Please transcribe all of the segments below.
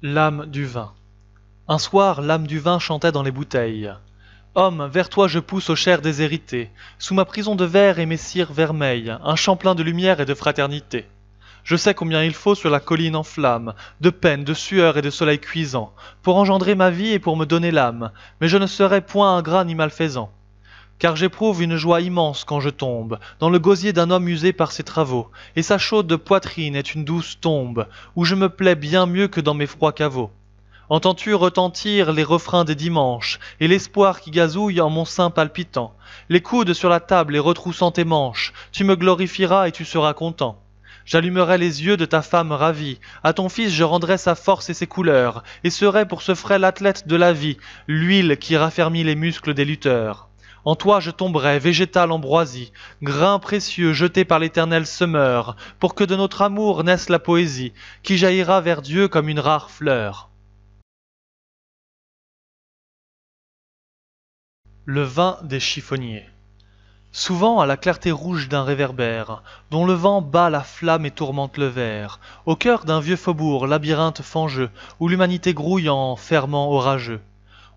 L'âme du vin. Un soir, l'âme du vin chantait dans les bouteilles. Homme, vers toi je pousse aux chairs déshéritées, sous ma prison de verre et mes cires vermeilles, un champ plein de lumière et de fraternité. Je sais combien il faut sur la colline en flamme, de peine, de sueur et de soleil cuisant, pour engendrer ma vie et pour me donner l'âme, mais je ne serai point ingrat ni malfaisant car j'éprouve une joie immense quand je tombe, dans le gosier d'un homme usé par ses travaux, et sa chaude poitrine est une douce tombe, où je me plais bien mieux que dans mes froids caveaux. Entends-tu retentir les refrains des dimanches, et l'espoir qui gazouille en mon sein palpitant, les coudes sur la table et retroussant tes manches, tu me glorifieras et tu seras content. J'allumerai les yeux de ta femme ravie. À ton fils je rendrai sa force et ses couleurs, et serai pour ce frais l'athlète de la vie, l'huile qui raffermit les muscles des lutteurs. En toi je tomberai, végétal ambroisie, grain précieux jeté par l'éternel semeur, pour que de notre amour naisse la poésie, qui jaillira vers Dieu comme une rare fleur. Le vin des chiffonniers. Souvent à la clarté rouge d'un réverbère, dont le vent bat la flamme et tourmente le verre, au cœur d'un vieux faubourg, labyrinthe fangeux, où l'humanité grouille en ferment orageux.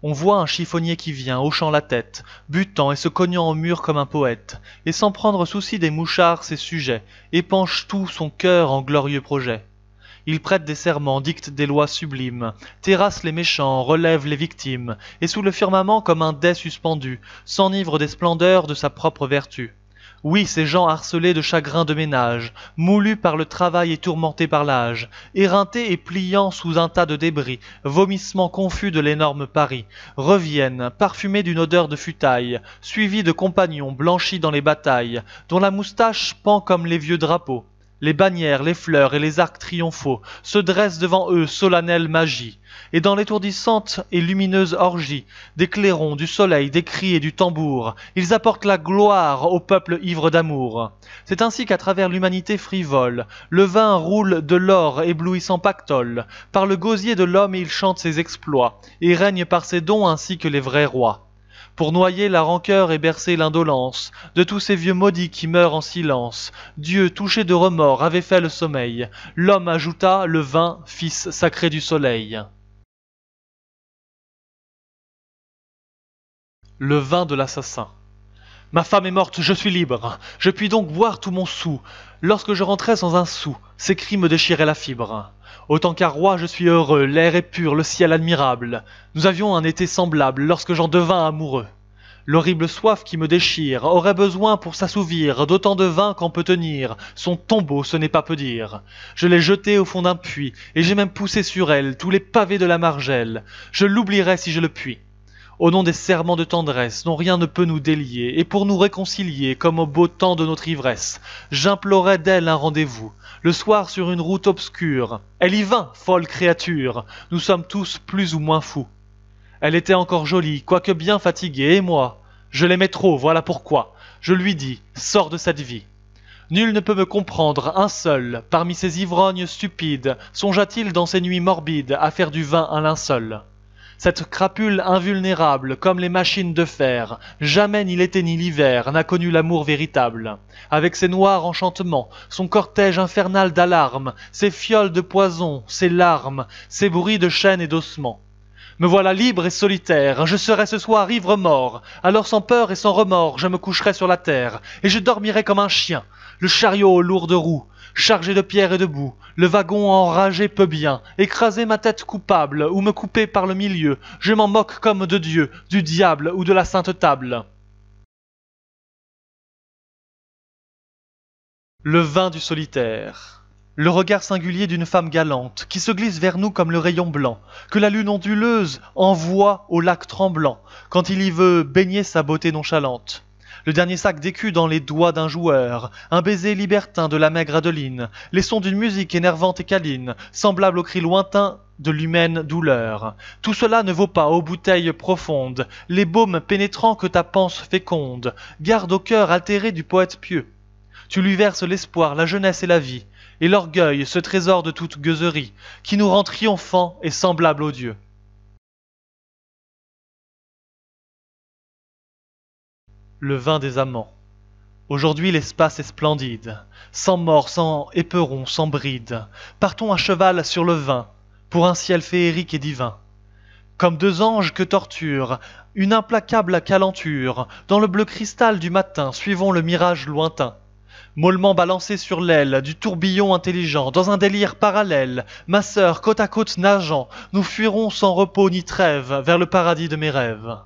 On voit un chiffonnier qui vient, hochant la tête, butant et se cognant au mur comme un poète, et sans prendre souci des mouchards ses sujets, épanche tout son cœur en glorieux projets. Il prête des serments, dicte des lois sublimes, terrasse les méchants, relève les victimes, et sous le firmament comme un dais suspendu, s'enivre des splendeurs de sa propre vertu. Oui, ces gens harcelés de chagrins de ménage, moulus par le travail et tourmentés par l'âge, éreintés et pliants sous un tas de débris, vomissements confus de l'énorme Paris, reviennent, parfumés d'une odeur de futaille, suivis de compagnons blanchis dans les batailles, dont la moustache pend comme les vieux drapeaux, les bannières, les fleurs et les arcs triomphaux se dressent devant eux solennelle magie, et dans l'étourdissante et lumineuse orgie des clairons, du soleil, des cris et du tambour, ils apportent la gloire au peuple ivre d'amour. C'est ainsi qu'à travers l'humanité frivole, le vin roule de l'or éblouissant pactole, par le gosier de l'homme il chante ses exploits, et règne par ses dons ainsi que les vrais rois pour noyer la rancœur et bercer l'indolence de tous ces vieux maudits qui meurent en silence. Dieu, touché de remords, avait fait le sommeil. L'homme ajouta le vin, fils sacré du soleil. Le vin de l'assassin. Ma femme est morte, je suis libre. Je puis donc boire tout mon sou. Lorsque je rentrais sans un sou, ces cris me déchiraient la fibre. Autant qu'un roi, je suis heureux, l'air est pur, le ciel admirable. Nous avions un été semblable lorsque j'en devins amoureux. L'horrible soif qui me déchire aurait besoin pour s'assouvir d'autant de vin qu'on peut tenir. Son tombeau, ce n'est pas peu dire. Je l'ai jeté au fond d'un puits, et j'ai même poussé sur elle tous les pavés de la margelle. Je l'oublierai si je le puis. Au nom des serments de tendresse dont rien ne peut nous délier, et pour nous réconcilier comme au beau temps de notre ivresse, j'implorais d'elle un rendez-vous, le soir sur une route obscure. Elle y vint, folle créature, nous sommes tous plus ou moins fous. Elle était encore jolie, quoique bien fatiguée, et moi, je l'aimais trop, voilà pourquoi. Je lui dis, sors de cette vie. Nul ne peut me comprendre, un seul, parmi ces ivrognes stupides, songea-t-il dans ces nuits morbides à faire du vin un linceul cette crapule invulnérable, comme les machines de fer, jamais ni l'été ni l'hiver n'a connu l'amour véritable. Avec ses noirs enchantements, son cortège infernal d'alarmes, ses fioles de poison, ses larmes, ses bruits de chaînes et d'ossements. Me voilà libre et solitaire, je serai ce soir ivre mort, alors sans peur et sans remords, je me coucherai sur la terre, et je dormirai comme un chien, le chariot aux lourdes roues, chargé de pierres et de boue, le wagon enragé peut bien, écraser ma tête coupable, ou me couper par le milieu, je m'en moque comme de Dieu, du diable ou de la sainte table. Le vin du solitaire. Le regard singulier d'une femme galante, qui se glisse vers nous comme le rayon blanc, que la lune onduleuse envoie au lac tremblant, quand il y veut baigner sa beauté nonchalante. Le dernier sac d'écu dans les doigts d'un joueur, un baiser libertin de la maigre Adeline, les sons d'une musique énervante et câline, semblable aux cris lointains de l'humaine douleur. Tout cela ne vaut pas aux bouteilles profondes, les baumes pénétrants que ta panse féconde, garde au cœur altéré du poète pieux. Tu lui verses l'espoir, la jeunesse et la vie, et l'orgueil, ce trésor de toute gueuserie, qui nous rend triomphants et semblables aux dieux. Le vin des amants. Aujourd'hui l'espace est splendide, sans mort, sans éperon, sans bride. Partons à cheval sur le vin, pour un ciel féerique et divin. Comme deux anges que torture, une implacable calenture, dans le bleu cristal du matin, suivons le mirage lointain mollement balancé sur l'aile du tourbillon intelligent, dans un délire parallèle, ma sœur côte à côte nageant, nous fuirons sans repos ni trêve vers le paradis de mes rêves.